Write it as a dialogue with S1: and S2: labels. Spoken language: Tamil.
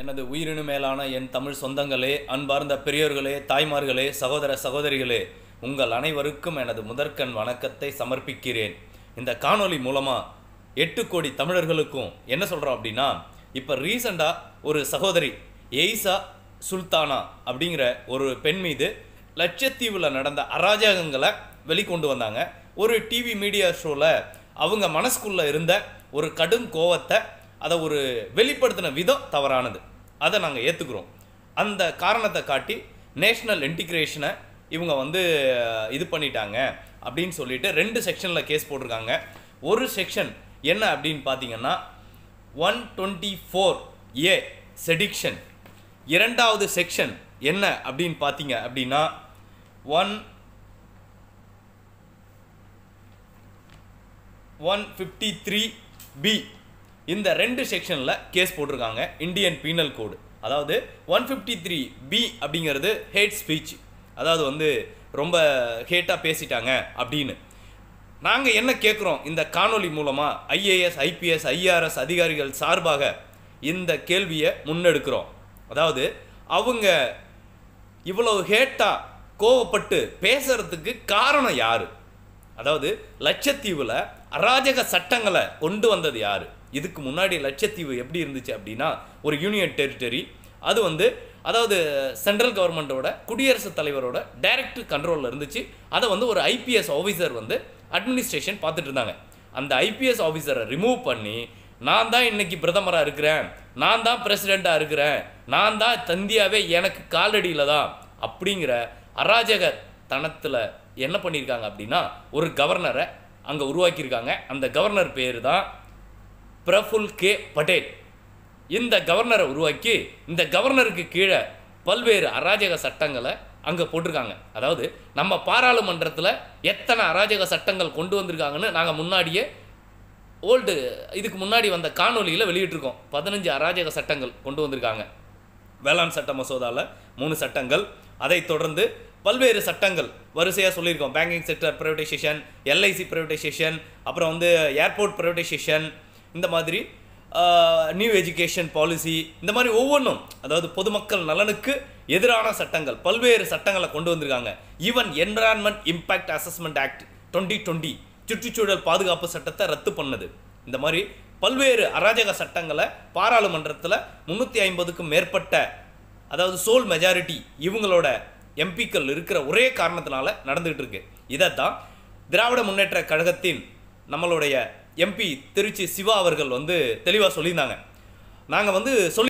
S1: எனது உயிரினு மேலான என் தமிழ் சொந்தங்களே அன்பார்ந்த பெரியோர்களே தாய்மார்களே சகோதர சகோதரிகளே உங்கள் அனைவருக்கும் எனது முதற்கண் வணக்கத்தை சமர்ப்பிக்கிறேன் இந்த காணொலி மூலமாக எட்டு கோடி தமிழர்களுக்கும் என்ன சொல்கிறோம் அப்படின்னா இப்போ ரீசண்டாக ஒரு சகோதரி எய்சா சுல்தானா அப்படிங்கிற ஒரு பெண் மீது லட்சத்தீவில் நடந்த அராஜகங்களை வெளிக்கொண்டு வந்தாங்க ஒரு டிவி மீடியா ஷோவில் அவங்க மனசுக்குள்ளே இருந்த ஒரு கடும் கோவத்தை அதை ஒரு வெளிப்படுத்தின விதம் தவறானது அதை நாங்கள் ஏற்றுக்கிறோம் அந்த காரணத்தை காட்டி நேஷ்னல் இன்டிகிரேஷனை இவங்க வந்து இது பண்ணிட்டாங்க அப்படின்னு சொல்லிட்டு ரெண்டு செக்ஷனில் கேஸ் போட்டிருக்காங்க ஒரு செக்ஷன் என்ன அப்படின்னு பார்த்தீங்கன்னா one twenty four A sedition இரண்டாவது செக்ஷன் என்ன அப்படின்னு பார்த்தீங்க அப்படின்னா one one fifty three B இந்த ரெண்டு செக்ஷனில் கேஸ் போட்டிருக்காங்க இந்தியன் பீனல் கோடு அதாவது ஒன் ஃபிஃப்டி த்ரீ பி அப்படிங்கிறது ஹேட் ஸ்பீச் அதாவது வந்து ரொம்ப ஹேட்டாக பேசிட்டாங்க அப்படின்னு நாங்கள் என்ன கேட்குறோம் இந்த காணொலி மூலமாக ஐஏஎஸ் ஐபிஎஸ் ஐஆர்எஸ் அதிகாரிகள் சார்பாக இந்த கேள்வியை முன்னெடுக்கிறோம் அதாவது அவங்க இவ்வளவு ஹேட்டாக கோவப்பட்டு பேசுகிறதுக்கு காரணம் யார் அதாவது லட்சத்தீவில் அராஜக சட்டங்களை கொண்டு வந்தது யார் இதுக்கு முன்னாடி லட்சத்தீவு எப்படி இருந்துச்சு அப்படின்னா ஒரு யூனியன் டெரிட்டரி அது வந்து அதாவது சென்ட்ரல் கவர்மெண்ட்டோட குடியரசுத் தலைவரோட டைரக்ட் கண்ட்ரோலில் இருந்துச்சு அதை வந்து ஒரு ஐபிஎஸ் ஆஃபீஸர் வந்து அட்மினிஸ்ட்ரேஷன் பார்த்துட்டு இருந்தாங்க அந்த ஐபிஎஸ் ஆஃபீஸரை ரிமூவ் பண்ணி நான் தான் இன்னைக்கு பிரதமராக இருக்கிறேன் நான் தான் பிரசிடெண்ட்டாக இருக்கிறேன் நான் தான் தந்தியாவே எனக்கு காலடியில் தான் அப்படிங்கிற அராஜக தனத்தில் என்ன பண்ணியிருக்காங்க அப்படின்னா ஒரு கவர்னரை அங்கே உருவாக்கியிருக்காங்க அந்த கவர்னர் பேர் தான் பிரஃபுல் கே பட்டேல் இந்த கவர்னரை உருவாக்கி இந்த கவர்னருக்கு கீழே பல்வேறு அராஜக சட்டங்களை அங்கே போட்டிருக்காங்க அதாவது நம்ம பாராளுமன்றத்தில் எத்தனை அராஜக சட்டங்கள் கொண்டு வந்திருக்காங்கன்னு நாங்கள் முன்னாடியே ஓல்டு இதுக்கு முன்னாடி வந்த காணொலியில் வெளியிட்டிருக்கோம் பதினஞ்சு அராஜக சட்டங்கள் கொண்டு வந்திருக்காங்க வேளாண் சட்ட மசோதாவில் மூணு சட்டங்கள் அதை தொடர்ந்து பல்வேறு சட்டங்கள் வரிசையாக சொல்லியிருக்கோம் banking sector privatisation LIC privatisation அப்புறம் வந்து ஏர்போர்ட் ப்ரைவேட்டைசேஷன் இந்த மாதிரி நியூ எஜுகேஷன் பாலிசி இந்த மாதிரி ஒவ்வொன்றும் அதாவது பொதுமக்கள் நலனுக்கு எதிரான சட்டங்கள் பல்வேறு சட்டங்களை கொண்டு வந்திருக்காங்க even environment impact assessment act twenty twenty சுற்றுச்சூழல் பாதுகாப்பு சட்டத்தை ரத்து பண்ணது இந்த மாதிரி பல்வேறு அராஜக சட்டங்களை பாராளுமன்றத்தில் முந்நூற்றி ஐம்பதுக்கும் மேற்பட்ட அதாவது சோல் மெஜாரிட்டி இவங்களோட எம்பிக்கள் இருக்கிற ஒரே காரணத்தினால நடந்துகிட்டு இருக்கு இதை தான் திராவிட முன்னேற்ற கழகத்தின் நம்மளுடைய எம்பி திருச்சி சிவா அவர்கள் வந்து தெளிவாக சொல்லியிருந்தாங்க நாங்கள் வந்து சொல்லி